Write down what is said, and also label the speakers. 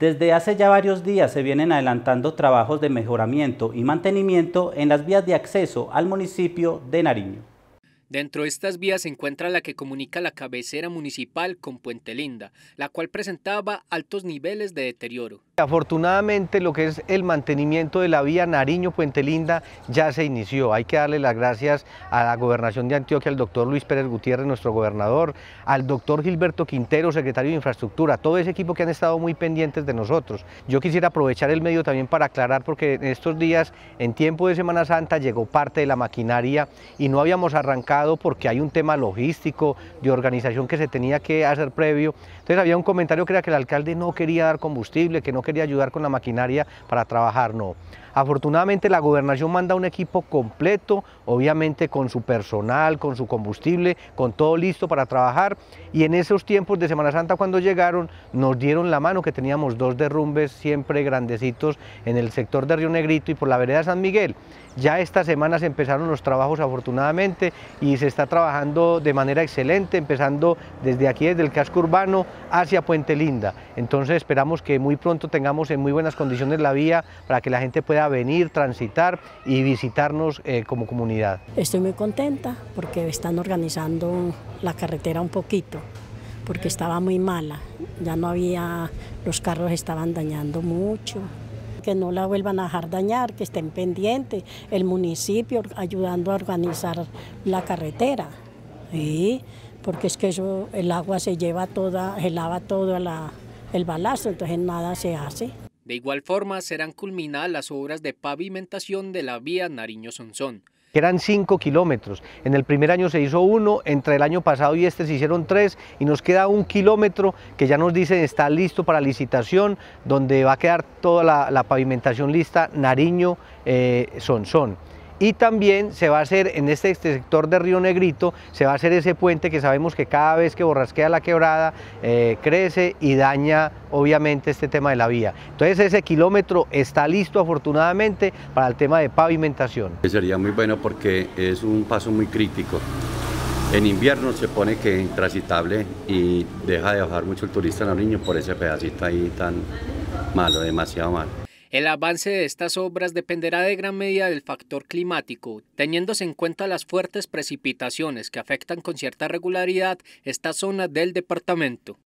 Speaker 1: Desde hace ya varios días se vienen adelantando trabajos de mejoramiento y mantenimiento en las vías de acceso al municipio de Nariño.
Speaker 2: Dentro de estas vías se encuentra la que comunica la cabecera municipal con Puente Linda, la cual presentaba altos niveles de deterioro.
Speaker 1: Afortunadamente lo que es el mantenimiento de la vía Nariño-Puente Linda ya se inició. Hay que darle las gracias a la Gobernación de Antioquia, al doctor Luis Pérez Gutiérrez, nuestro gobernador, al doctor Gilberto Quintero, secretario de Infraestructura, todo ese equipo que han estado muy pendientes de nosotros. Yo quisiera aprovechar el medio también para aclarar porque en estos días, en tiempo de Semana Santa, llegó parte de la maquinaria y no habíamos arrancado porque hay un tema logístico, de organización que se tenía que hacer previo. Entonces había un comentario que era que el alcalde no quería dar combustible, que no quería quería ayudar con la maquinaria para trabajar, no. Afortunadamente la gobernación manda un equipo completo, obviamente con su personal, con su combustible, con todo listo para trabajar y en esos tiempos de Semana Santa cuando llegaron nos dieron la mano que teníamos dos derrumbes siempre grandecitos en el sector de Río Negrito y por la vereda de San Miguel. Ya esta semana se empezaron los trabajos afortunadamente y se está trabajando de manera excelente, empezando desde aquí, desde el casco urbano hacia Puente Linda. Entonces esperamos que muy pronto tengamos tengamos en muy buenas condiciones la vía para que la gente pueda venir, transitar y visitarnos eh, como comunidad.
Speaker 3: Estoy muy contenta porque están organizando la carretera un poquito porque estaba muy mala, ya no había, los carros estaban dañando mucho, que no la vuelvan a dejar dañar, que estén pendientes, el municipio ayudando a organizar la carretera, porque es que eso, el agua se lleva toda, se lava toda la, el balazo, entonces nada se hace.
Speaker 2: De igual forma, serán culminadas las obras de pavimentación de la vía Nariño-Sonsón.
Speaker 1: Eran cinco kilómetros, en el primer año se hizo uno, entre el año pasado y este se hicieron tres y nos queda un kilómetro que ya nos dicen está listo para licitación, donde va a quedar toda la, pavimentación lista Nariño-Sonsón. Eh, y también se va a hacer en este, sector de Río Negrito, se va a hacer ese puente que sabemos que cada vez que borrasquea la quebrada eh, crece y daña obviamente este tema de la vía. Entonces ese kilómetro está listo afortunadamente para el tema de pavimentación.
Speaker 3: Sería muy bueno porque es un paso muy crítico. En invierno se pone que intransitable y deja de bajar mucho el turista los niños por ese pedacito ahí tan malo, demasiado malo.
Speaker 2: El avance de estas obras dependerá de gran medida del factor climático, teniéndose en cuenta las fuertes precipitaciones que afectan con cierta regularidad esta zona del departamento.